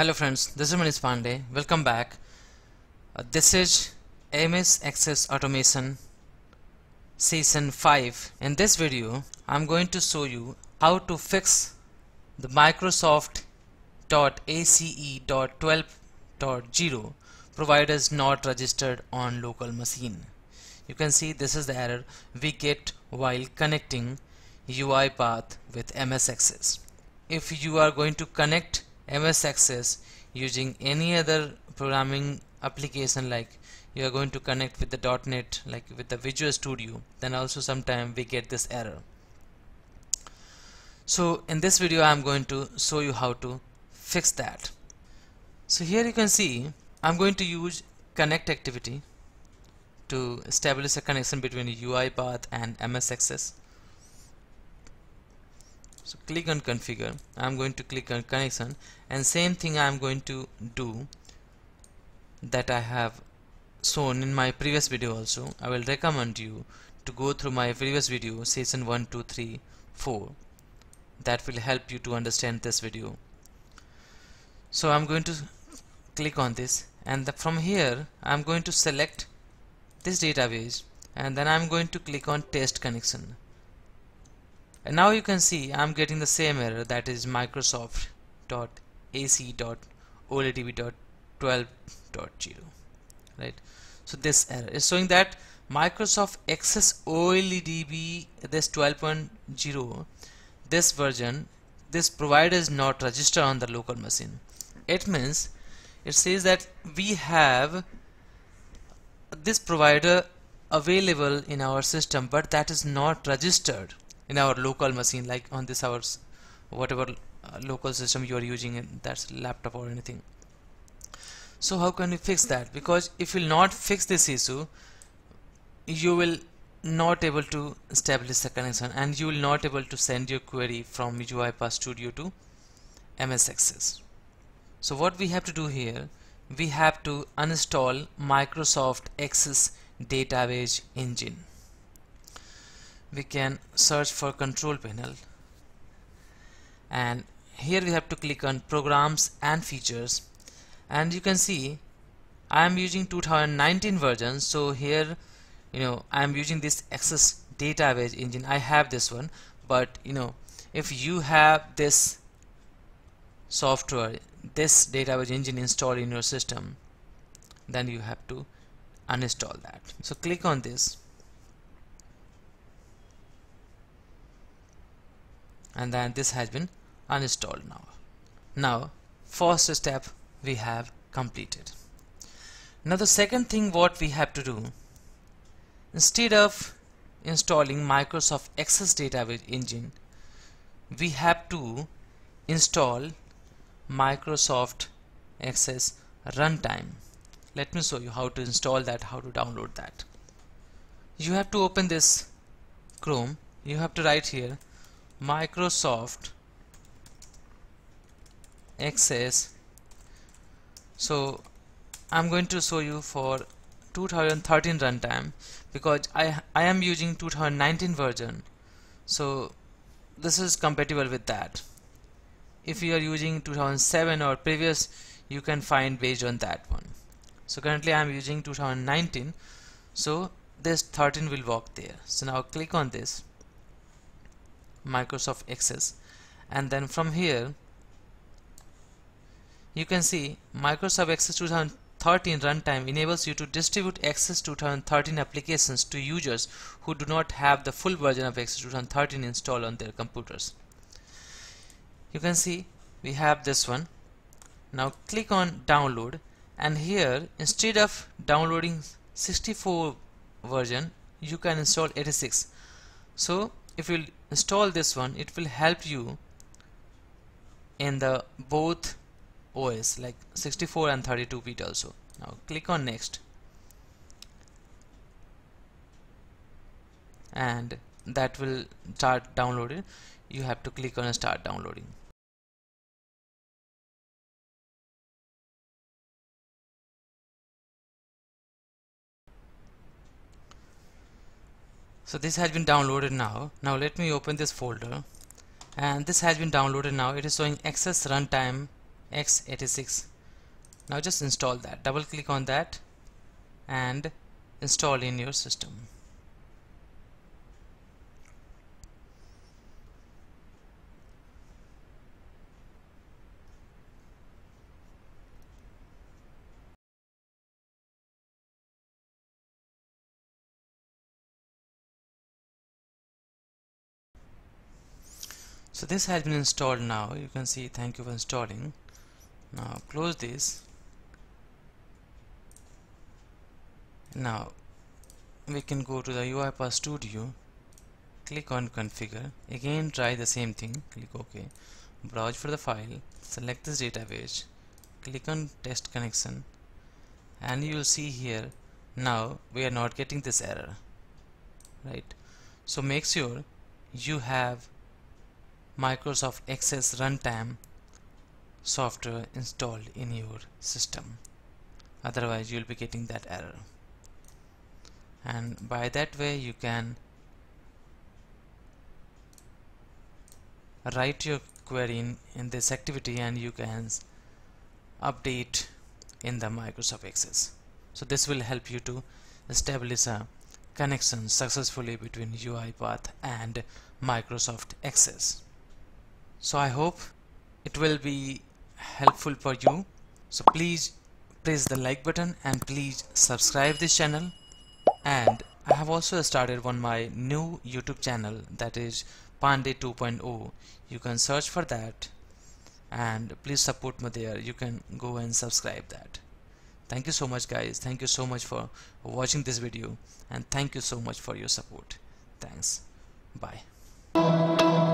Hello friends, this is Manish Pandey. Welcome back. Uh, this is MS Access Automation Season 5. In this video, I'm going to show you how to fix the Microsoft.ace.12.0 providers not registered on local machine. You can see this is the error we get while connecting UiPath with MS Access. If you are going to connect MS Access using any other programming application like you are going to connect with the .NET like with the Visual Studio then also sometime we get this error so in this video I'm going to show you how to fix that so here you can see I'm going to use connect activity to establish a connection between UiPath and MS Access so click on configure I'm going to click on connection and same thing I'm going to do that I have shown in my previous video also I will recommend you to go through my previous video session 1 2 3 4 that will help you to understand this video so I'm going to click on this and the, from here I'm going to select this database and then I'm going to click on test connection and now you can see I'm getting the same error that is zero, right so this error is showing that Microsoft Access OLEDB this 12.0 this version this provider is not registered on the local machine it means it says that we have this provider available in our system but that is not registered in our local machine like on this ours, whatever uh, local system you are using in that's laptop or anything so how can we fix that because if you will not fix this issue you will not able to establish the connection and you will not able to send your query from UiPath Studio to MS Access so what we have to do here we have to uninstall Microsoft Access Database Engine we can search for control panel and here we have to click on programs and features and you can see I am using 2019 version so here you know I am using this access database engine I have this one but you know if you have this software this database engine installed in your system then you have to uninstall that so click on this and then this has been uninstalled now. Now first step we have completed. Now the second thing what we have to do instead of installing Microsoft Access Database Engine we have to install Microsoft Access Runtime. Let me show you how to install that, how to download that. You have to open this Chrome. You have to write here Microsoft access so I'm going to show you for 2013 runtime because I I am using 2019 version so this is compatible with that if you are using 2007 or previous you can find based on that one so currently I am using 2019 so this 13 will work there so now click on this Microsoft Access and then from here you can see Microsoft Access 2013 runtime enables you to distribute Access 2013 applications to users who do not have the full version of Access 2013 installed on their computers. You can see we have this one. Now click on download and here instead of downloading 64 version you can install 86. So if you install this one it will help you in the both OS like 64 and 32 bit also now click on next and that will start downloading you have to click on start downloading so this has been downloaded now now let me open this folder and this has been downloaded now it is showing access runtime x86 now just install that double click on that and install in your system so this has been installed now you can see thank you for installing now close this now we can go to the UiPath studio click on configure again try the same thing click ok browse for the file select this database click on test connection and you will see here now we are not getting this error right so make sure you have Microsoft Access Runtime software installed in your system otherwise you'll be getting that error and by that way you can write your query in, in this activity and you can update in the Microsoft Access so this will help you to establish a connection successfully between UiPath and Microsoft Access so I hope it will be helpful for you so please press the like button and please subscribe this channel and I have also started one my new YouTube channel that is Pandey 2.0 you can search for that and please support me there you can go and subscribe that thank you so much guys thank you so much for watching this video and thank you so much for your support thanks bye